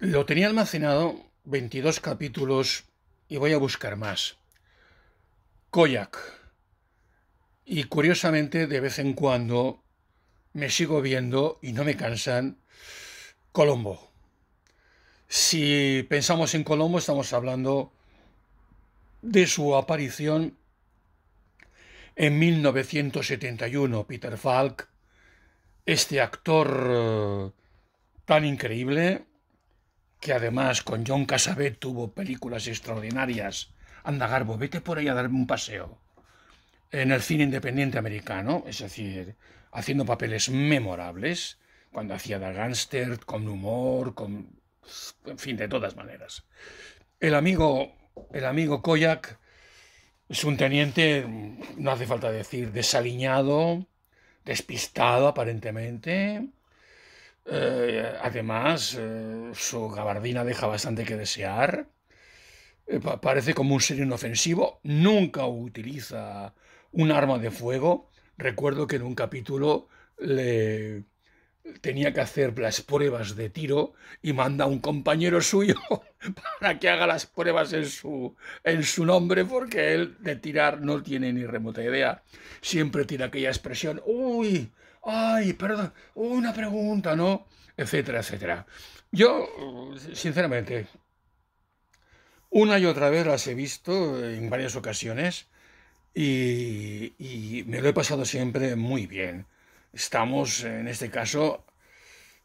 Lo tenía almacenado 22 capítulos y voy a buscar más. Koyak. Y curiosamente, de vez en cuando me sigo viendo y no me cansan Colombo. Si pensamos en Colombo, estamos hablando de su aparición en 1971, Peter Falk, este actor eh, tan increíble, que además con John Casabé tuvo películas extraordinarias. Anda, Garbo, vete por ahí a darme un paseo. En el cine independiente americano, es decir, haciendo papeles memorables, cuando hacía de gangster, con humor, con... en fin, de todas maneras. El amigo, el amigo Koyak es un teniente, no hace falta decir, desaliñado, despistado aparentemente, eh, además, eh, su gabardina deja bastante que desear. Eh, parece como un ser inofensivo. Nunca utiliza un arma de fuego. Recuerdo que en un capítulo le tenía que hacer las pruebas de tiro y manda a un compañero suyo para que haga las pruebas en su, en su nombre, porque él de tirar no tiene ni remota idea. Siempre tiene aquella expresión, uy, ay, perdón, una pregunta, ¿no? Etcétera, etcétera. Yo, sinceramente, una y otra vez las he visto en varias ocasiones y, y me lo he pasado siempre muy bien. Estamos, en este caso,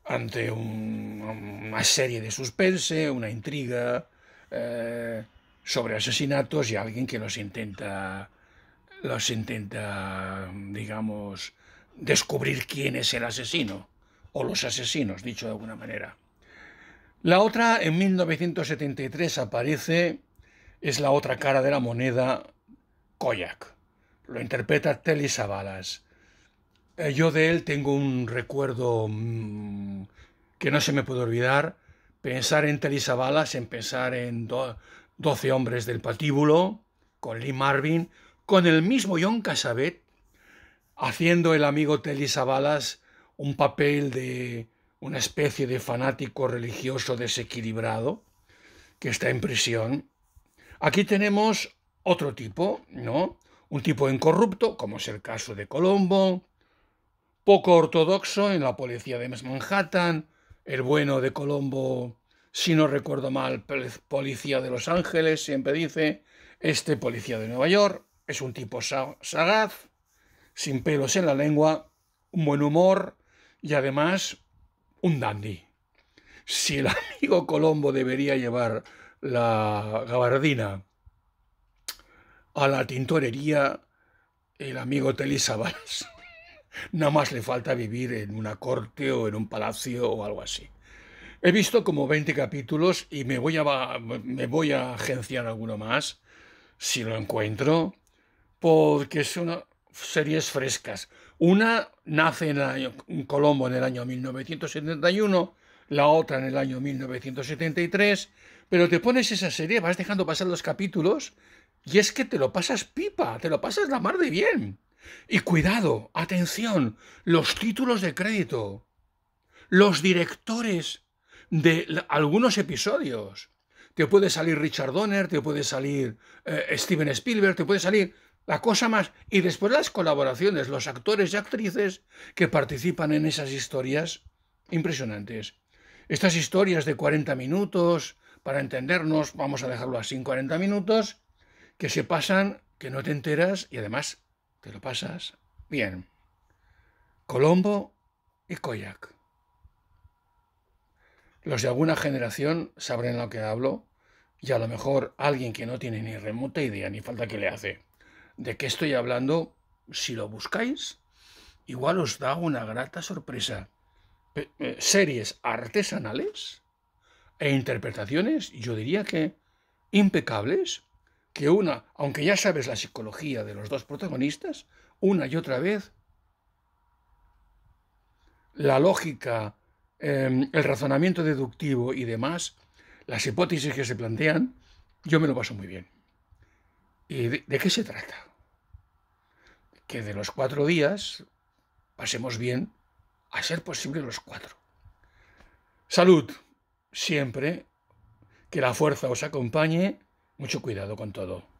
ante una serie de suspense, una intriga eh, sobre asesinatos y alguien que los intenta, los intenta, digamos, descubrir quién es el asesino, o los asesinos, dicho de alguna manera. La otra, en 1973, aparece, es la otra cara de la moneda, Koyak. Lo interpreta Telly Savalas. Eh, yo de él tengo un recuerdo mm, que no se me puede olvidar. Pensar en Telly en pensar en doce 12 hombres del patíbulo, con Lee Marvin, con el mismo John Casabet, haciendo el amigo Telly un papel de una especie de fanático religioso desequilibrado que está en prisión. Aquí tenemos otro tipo, ¿no? Un tipo incorrupto, como es el caso de Colombo, poco ortodoxo en la policía de Manhattan, el bueno de Colombo, si no recuerdo mal, policía de Los Ángeles, siempre dice, este policía de Nueva York es un tipo sagaz, sin pelos en la lengua, un buen humor y además un dandy. Si el amigo Colombo debería llevar la gabardina a la tintorería, el amigo Telly Nada más le falta vivir en una corte o en un palacio o algo así. He visto como 20 capítulos y me voy a, me voy a agenciar alguno más, si lo encuentro, porque son series frescas. Una nace en, en Colombo en el año 1971, la otra en el año 1973, pero te pones esa serie, vas dejando pasar los capítulos y es que te lo pasas pipa, te lo pasas la mar de bien. Y cuidado, atención, los títulos de crédito, los directores de algunos episodios. Te puede salir Richard Donner, te puede salir eh, Steven Spielberg, te puede salir la cosa más. Y después las colaboraciones, los actores y actrices que participan en esas historias impresionantes. Estas historias de 40 minutos, para entendernos, vamos a dejarlo así en 40 minutos, que se pasan, que no te enteras y además te lo pasas bien. Colombo y Koyak. Los de alguna generación sabrán lo que hablo y a lo mejor alguien que no tiene ni remota idea ni falta que le hace de qué estoy hablando, si lo buscáis, igual os da una grata sorpresa. Eh, series artesanales e interpretaciones, yo diría que impecables, que una, aunque ya sabes la psicología de los dos protagonistas, una y otra vez, la lógica, em, el razonamiento deductivo y demás, las hipótesis que se plantean, yo me lo paso muy bien. ¿Y de, qué se trata? Que de los cuatro días pasemos bien a ser posible los cuatro. Salud, siempre, que la fuerza os acompañe. Mucho cuidado con todo.